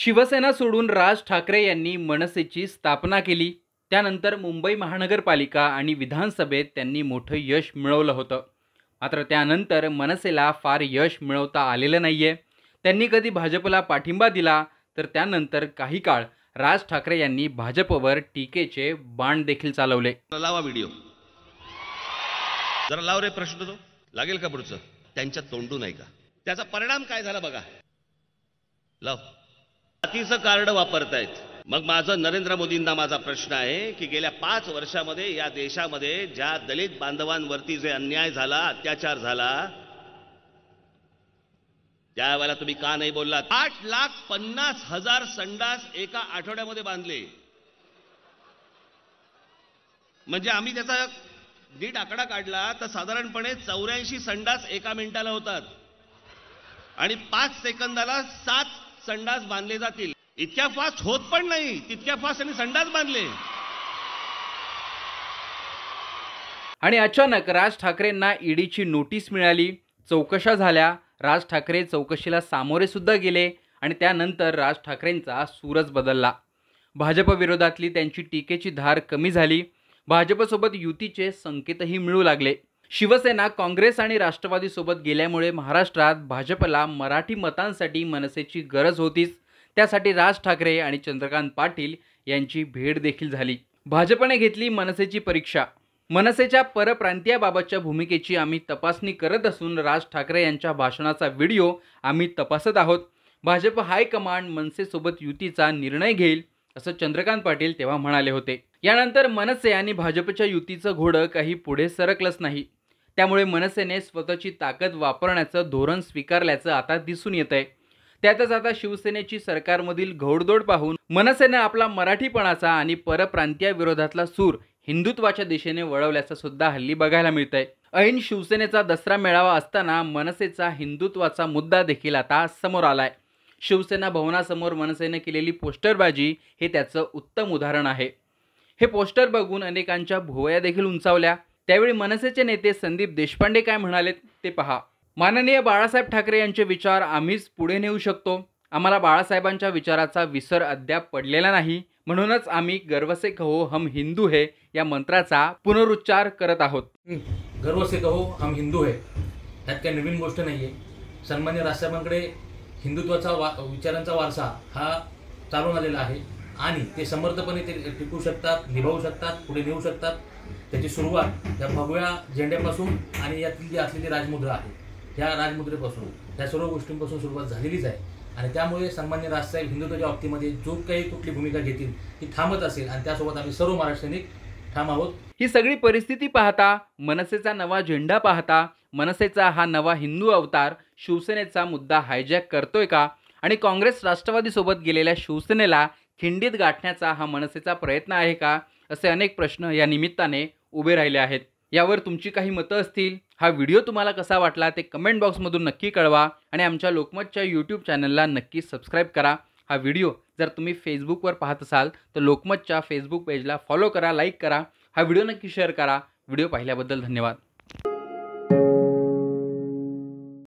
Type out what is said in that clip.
शिवसेना सोडून राज ठाकरे यांनी मनसेची स्थापना केली त्यानंतर मुंबई महानगरपालिका आणि विधानसभेत त्यांनी मोठं यश मिळवलं होतं मात्र त्यानंतर मनसेला फार यश मिळवता आलेलं नाही त्यांनी कधी भाजपला पाठिंबा दिला तर त्यानंतर काही काळ राज ठाकरे यांनी भाजपवर टीकेचे बाण देखील चालवले लावा व्हिडिओ जरा लाव रे प्रश्न तो लागेल का पुढचं त्यांच्या तोंडून का त्याचा परिणाम काय झाला बघा लाव जातीचं कार्ड वापरतायत मग माझं नरेंद्र मोदींना माझा प्रश्न आहे की गेल्या पाच वर्षामध्ये या देशामध्ये ज्या दलित बांधवांवरती जे अन्याय झाला अत्याचार झाला त्यावेळेला तुम्ही का नाही बोललात आठ लाख पन्नास हजार संडास एका आठवड्यामध्ये बांधले म्हणजे आम्ही त्याचा दीड आकडा काढला तर साधारणपणे चौऱ्याऐंशी संडास एका मिनिटाला होतात आणि पाच सेकंदाला सात संडास बांधले जातील इतक्या फास्ट होत पण नाही तितक्या आणि संडास बांधले आणि अचानक राज ठाकरेंना ईडीची नोटीस मिळाली चौकशा झाल्या राज ठाकरे चौकशीला सामोरे सुद्धा गेले आणि त्यानंतर राज ठाकरेंचा सूरच बदलला भाजपविरोधातली त्यांची टीकेची धार कमी झाली भाजपसोबत युतीचे संकेतही मिळू लागले शिवसेना काँग्रेस आणि राष्ट्रवादीसोबत गेल्यामुळे महाराष्ट्रात भाजपला मराठी मतांसाठी मनसेची गरज होतीच त्यासाठी राज ठाकरे आणि चंद्रकांत पाटील यांची भेट देखील झाली भाजपने घेतली मनसेची परीक्षा मनसेच्या परप्रांतीयाबाबतच्या भूमिकेची आम्ही तपासणी करत असून राज ठाकरे यांच्या भाषणाचा व्हिडिओ आम्ही तपासत आहोत भाजप हायकमांड मनसेसोबत युतीचा निर्णय घेईल असं चंद्रकांत पाटील तेव्हा म्हणाले होते यानंतर मनसे आणि भाजपच्या युतीचं घोडं काही पुढे सरकलंच नाही त्यामुळे मनसेने स्वतःची ताकद वापरण्याचं धोरण स्वीकारल्याचं आता दिसून येत आहे त्यातच आता शिवसेनेची सरकारमधील घोडदोड पाहून मनसेने आपला मराठीपणाचा आणि विरोधातला सूर हिंदुत्वाच्या दिशेने वळवल्याचा सुद्धा हल्ली बघायला मिळत आहे ऐन शिवसेनेचा दसरा मेळावा असताना मनसेचा हिंदुत्वाचा मुद्दा देखील आता समोर आलाय शिवसेना भवनासमोर मनसेने केलेली पोस्टरबाजी हे त्याचं उत्तम उदाहरण आहे हे पोस्टर बघून अनेकांच्या भुवया देखील उंचावल्या त्यावेळी मनसेचे नेते संदीप देशपांडे काय म्हणाले ते पहा माननीय बाळासाहेब ठाकरे यांचे विचार आम्हीच पुढे नेऊ शकतो आम्हाला बाळासाहेबांच्या विचाराचा विसर अद्याप पडलेला नाही म्हणूनच आम्ही गर्वसे कहो हम हिंदू हे या मंत्राचा पुनरुच्चार करत आहोत गर्वसे कहो हम हिंदू है त्यात काही नवीन गोष्ट नाही आहे सन्मान्य राजसाहेबांकडे हिंदुत्वाचा वा विचारांचा वारसा हा चालून आलेला आहे आणि ते समर्थपणे ते टिकू शकतात निभावू शकतात पुढे नेऊ शकतात त्याची सुरुवात या भगव्या झेंड्यापासून आणि यातली जी असलेली राजमुद्रा आहे त्या राजमुद्रेपासून त्या सर्व गोष्टींपासून सुरुवात झालेलीच आहे आणि त्यामुळे सन्मान्य राजसाहेब हिंदुत्वाच्या बाबतीमध्ये जो काही कुठली भूमिका घेतील ती थांबत असेल आणि त्यासोबत आम्ही सर्व महाराष्ट्राने ठाम आहोत ही सगळी परिस्थिती पाहता मनसेचा नवा झेंडा पाहता मनसेचा हा नवा हिंदू अवतार शिवसेनेचा मुद्दा हायजॅक करतोय का आणि काँग्रेस राष्ट्रवादीसोबत गेलेल्या शिवसेनेला खिंडीत गाठण्याचा हा मनसेचा प्रयत्न आहे का असे अनेक प्रश्न या निमित्ताने उभे राहिले आहेत यावर तुमची काही मतं असतील हा व्हिडिओ तुम्हाला कसा वाटला ते कमेंट बॉक्समधून नक्की कळवा आणि आमच्या लोकमतच्या यूट्यूब चॅनलला नक्की सबस्क्राईब करा हा व्हिडिओ जर तुम्ही फेसबुकवर पाहत असाल तर लोकमतच्या फेसबुक पेजला फॉलो करा लाईक करा हा व्हिडिओ नक्की शेअर करा व्हिडिओ पाहिल्याबद्दल धन्यवाद